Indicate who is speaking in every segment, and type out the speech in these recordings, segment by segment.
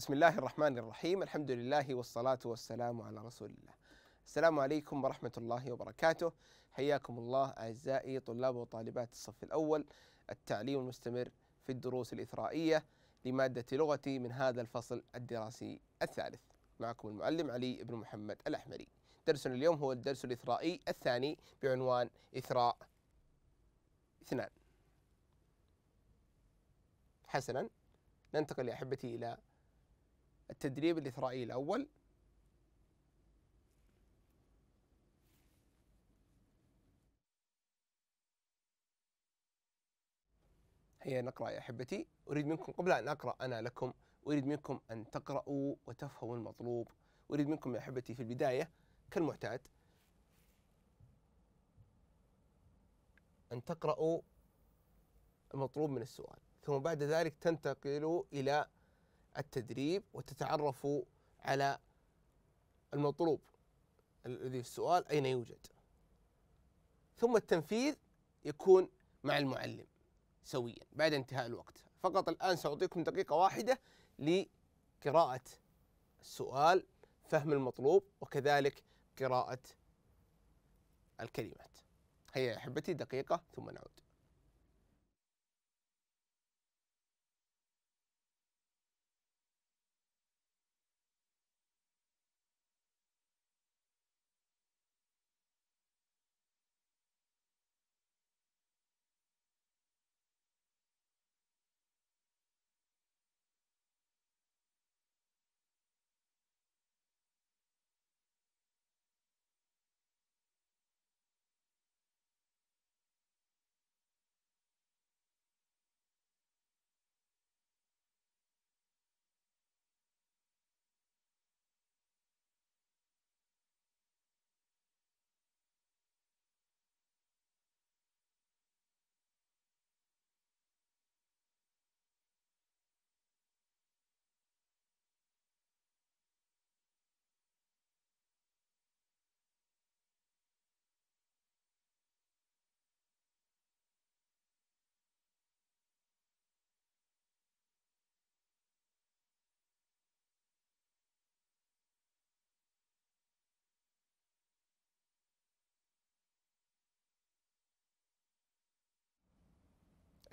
Speaker 1: بسم الله الرحمن الرحيم الحمد لله والصلاة والسلام على رسول الله السلام عليكم ورحمة الله وبركاته حياكم الله أعزائي طلاب وطالبات الصف الأول التعليم المستمر في الدروس الإثرائية لمادة لغتي من هذا الفصل الدراسي الثالث معكم المعلم علي بن محمد الأحمري درسنا اليوم هو الدرس الإثرائي الثاني بعنوان إثراء اثنان حسنا ننتقل يا أحبتي إلى التدريب الإثرائيلي الأول هيا نقرأ يا أحبتي أريد منكم قبل أن أقرأ أنا لكم أريد منكم أن تقرأوا وتفهموا المطلوب أريد منكم يا أحبتي في البداية كالمعتاد أن تقرأوا المطلوب من السؤال ثم بعد ذلك تنتقلوا إلى التدريب وتتعرفوا على المطلوب الذي في السؤال أين يوجد ثم التنفيذ يكون مع المعلم سويا بعد انتهاء الوقت فقط الآن سأعطيكم دقيقة واحدة لقراءة السؤال فهم المطلوب وكذلك قراءة الكلمات هيا يا أحبتي دقيقة ثم نعود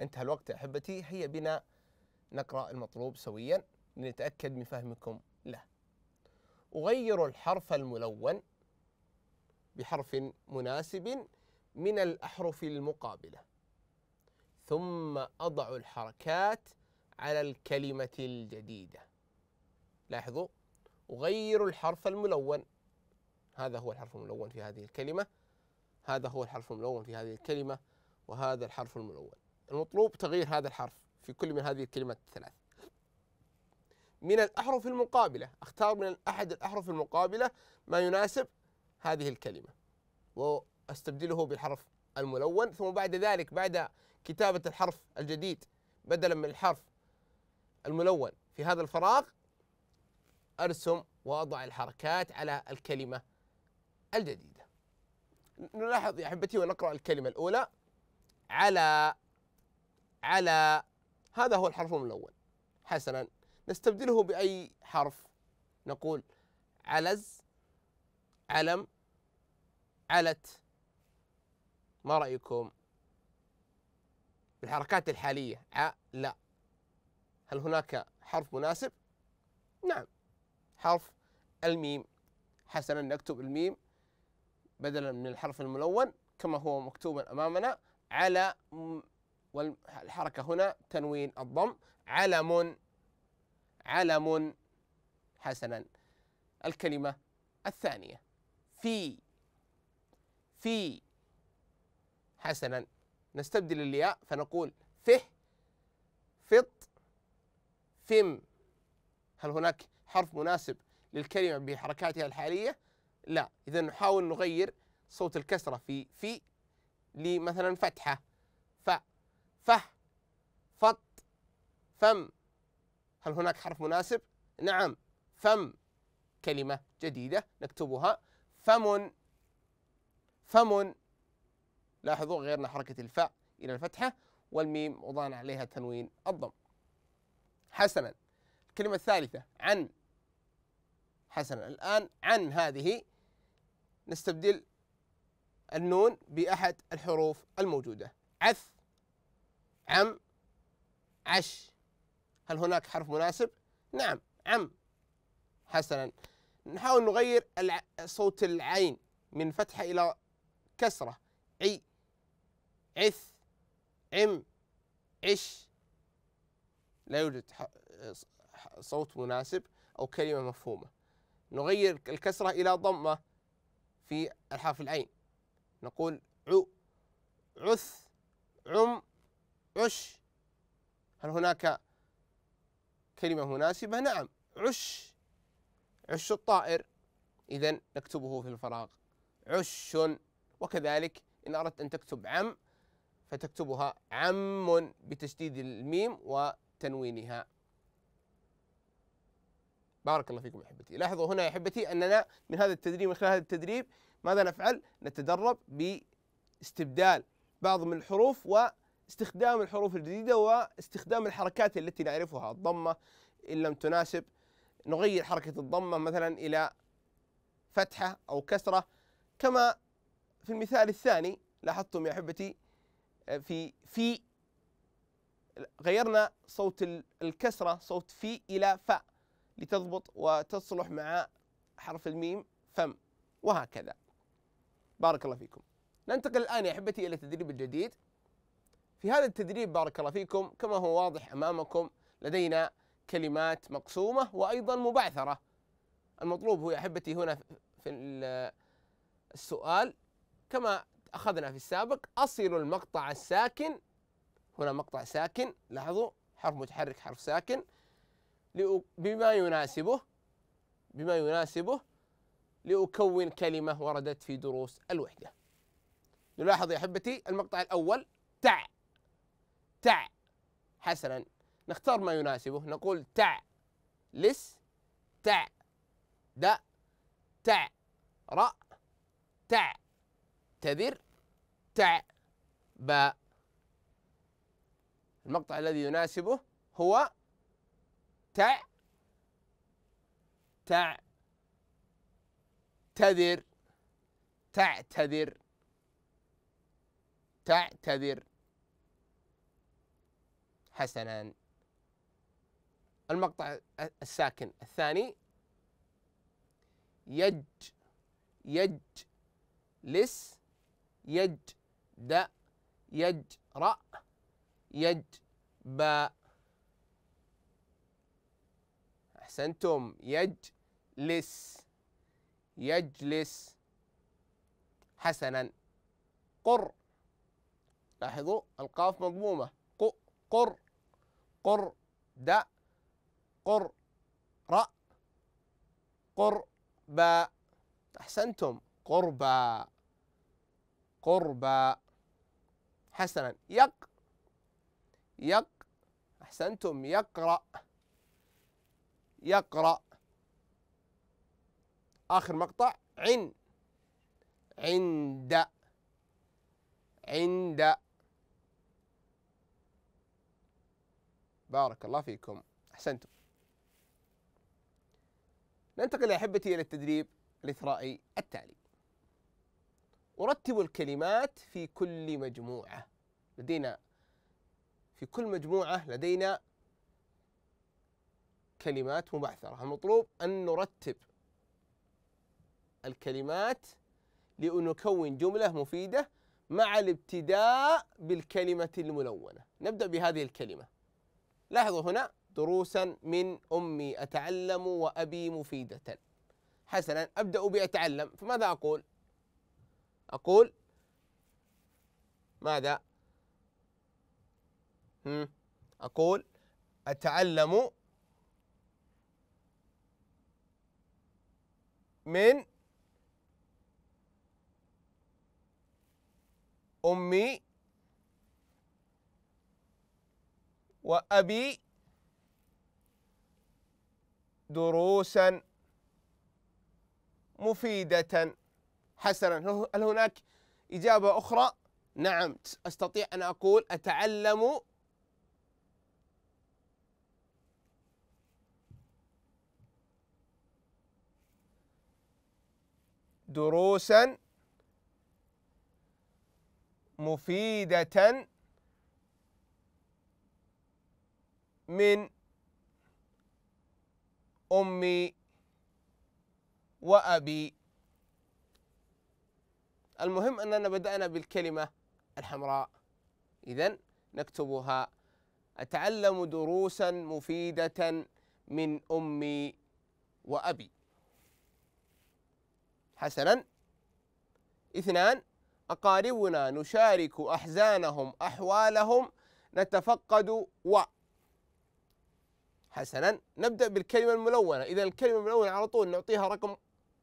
Speaker 1: انتهى الوقت أحبتي هيا بنا نقرأ المطلوب سويا لنتأكد من فهمكم له أغير الحرف الملون بحرف مناسب من الأحرف المقابلة ثم أضع الحركات على الكلمة الجديدة لاحظوا أغير الحرف الملون هذا هو الحرف الملون في هذه الكلمة هذا هو الحرف الملون في هذه الكلمة وهذا الحرف الملون المطلوب تغيير هذا الحرف في كل من هذه الكلمات الثلاث من الأحرف المقابلة أختار من أحد الأحرف المقابلة ما يناسب هذه الكلمة وأستبدله بالحرف الملون ثم بعد ذلك بعد كتابة الحرف الجديد بدلا من الحرف الملون في هذا الفراغ أرسم وأضع الحركات على الكلمة الجديدة نلاحظ يا أحبتي ونقرأ الكلمة الأولى على على هذا هو الحرف الملون حسنا نستبدله بأي حرف نقول علز علم علت ما رأيكم بالحركات الحالية ع لا هل هناك حرف مناسب نعم حرف الميم حسنا نكتب الميم بدلا من الحرف الملون كما هو مكتوبا أمامنا على والحركة هنا تنوين الضم علم علم حسنا الكلمة الثانية في في حسنا نستبدل الياء فنقول فه فط فم هل هناك حرف مناسب للكلمة بحركاتها الحالية؟ لا إذا نحاول نغير صوت الكسرة في في لمثلا فتحة فه فط فم هل هناك حرف مناسب؟ نعم فم كلمة جديدة نكتبها فم فم لاحظوا غيرنا حركة الفاء إلى الفتحة والميم وضعنا عليها تنوين الضم حسنا الكلمة الثالثة عن حسنا الآن عن هذه نستبدل النون بأحد الحروف الموجودة عث عم عش هل هناك حرف مناسب؟ نعم عم حسنا نحاول نغير صوت العين من فتحة إلى كسرة عي عث عم عش لا يوجد صوت مناسب أو كلمة مفهومة نغير الكسرة إلى ضمة في الحرف العين نقول عو عث عم عش هل هناك كلمة مناسبة نعم عش عش الطائر إذا نكتبه في الفراغ عش وكذلك إن أردت أن تكتب عم فتكتبها عم بتشديد الميم وتنوينها بارك الله فيكم احبتي لاحظوا هنا يا احبتي اننا من هذا التدريب من خلال هذا التدريب ماذا نفعل نتدرب باستبدال بعض من الحروف و استخدام الحروف الجديدة واستخدام الحركات التي نعرفها الضمة إن لم تناسب نغير حركة الضمة مثلا إلى فتحة أو كسرة كما في المثال الثاني لاحظتم يا أحبتي آه، في في غيرنا صوت الكسرة صوت في إلى ف لتضبط وتصلح مع حرف الميم فم وهكذا بارك الله فيكم ننتقل الآن يا أحبتي إلى التدريب الجديد في هذا التدريب بارك الله فيكم كما هو واضح امامكم لدينا كلمات مقسومه وايضا مبعثره المطلوب هو يا احبتي هنا في السؤال كما اخذنا في السابق اصل المقطع الساكن هنا مقطع ساكن لاحظوا حرف متحرك حرف ساكن بما يناسبه بما يناسبه لأكون كلمة وردت في دروس الوحدة نلاحظ يا أحبتي المقطع الأول تع تع حسنا نختار ما يناسبه نقول تع لس تع د تع ر تع تذر تع باء المقطع الذي يناسبه هو تع تع تعتذر تعتذر تعتذر حسنا المقطع الساكن الثاني يج يج لس يج د يج ر يج باء أحسنتم لس يجلس حسنا قر لاحظوا القاف مضمومة قر قر د قر قر قربا أحسنتم قربا قربا حسنا يق يق أحسنتم يقرأ يقرأ آخر مقطع عن عند عند بارك الله فيكم أحسنتم ننتقل يا أحبتي إلى التدريب الإثرائي التالي أرتب الكلمات في كل مجموعة لدينا في كل مجموعة لدينا كلمات مبعثرة المطلوب أن نرتب الكلمات لنكون جملة مفيدة مع الابتداء بالكلمة الملونة نبدأ بهذه الكلمة لاحظوا هنا دروسا من أمي أتعلم وأبي مفيدة حسنا أبدأ بأتعلم فماذا أقول أقول ماذا هم أقول أتعلم من أمي وأبي دروسا مفيدة حسنا هل هناك إجابة أخرى؟ نعم أستطيع أن أقول أتعلم دروسا مفيدة من أمي وأبي المهم أننا بدأنا بالكلمة الحمراء إذا نكتبها أتعلم دروسا مفيدة من أمي وأبي حسنا اثنان أقاربنا نشارك أحزانهم أحوالهم نتفقد و حسنا نبدأ بالكلمة الملونة إذا الكلمة الملونة على طول نعطيها رقم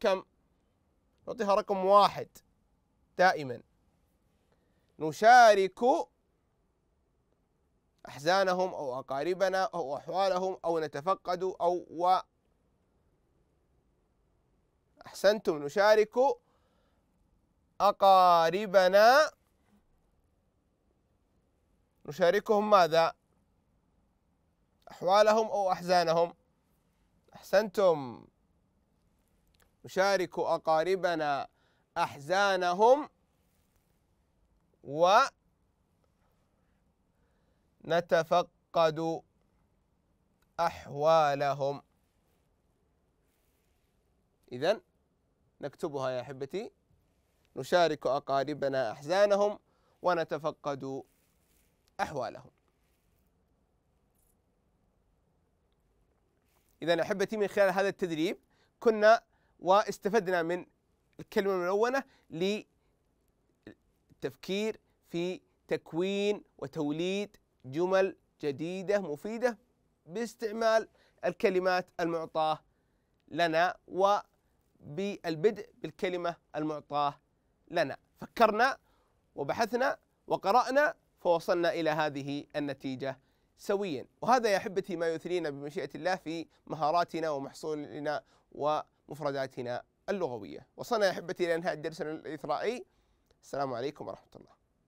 Speaker 1: كم نعطيها رقم واحد دائما نشارك أحزانهم أو أقاربنا أو أحوالهم أو نتفقد أو و أحسنتم نشارك أقاربنا نشاركهم ماذا؟ أحوالهم أو أحزانهم أحسنتم نشارك أقاربنا أحزانهم و نتفقد أحوالهم إذا نكتبها يا أحبتي نشارك أقاربنا أحزانهم ونتفقد أحوالهم إذا أحبتي من خلال هذا التدريب كنا واستفدنا من الكلمة الملونة للتفكير في تكوين وتوليد جمل جديدة مفيدة باستعمال الكلمات المعطاة لنا وبالبدء بالكلمة المعطاة لنا فكرنا وبحثنا وقرأنا فوصلنا إلى هذه النتيجة سويا وهذا يا أحبتي ما يثرينا بمشيئة الله في مهاراتنا ومحصولنا ومفرداتنا اللغوية وصلنا يا أحبتي إلى إنهاء الدرس الإثرائي السلام عليكم ورحمة الله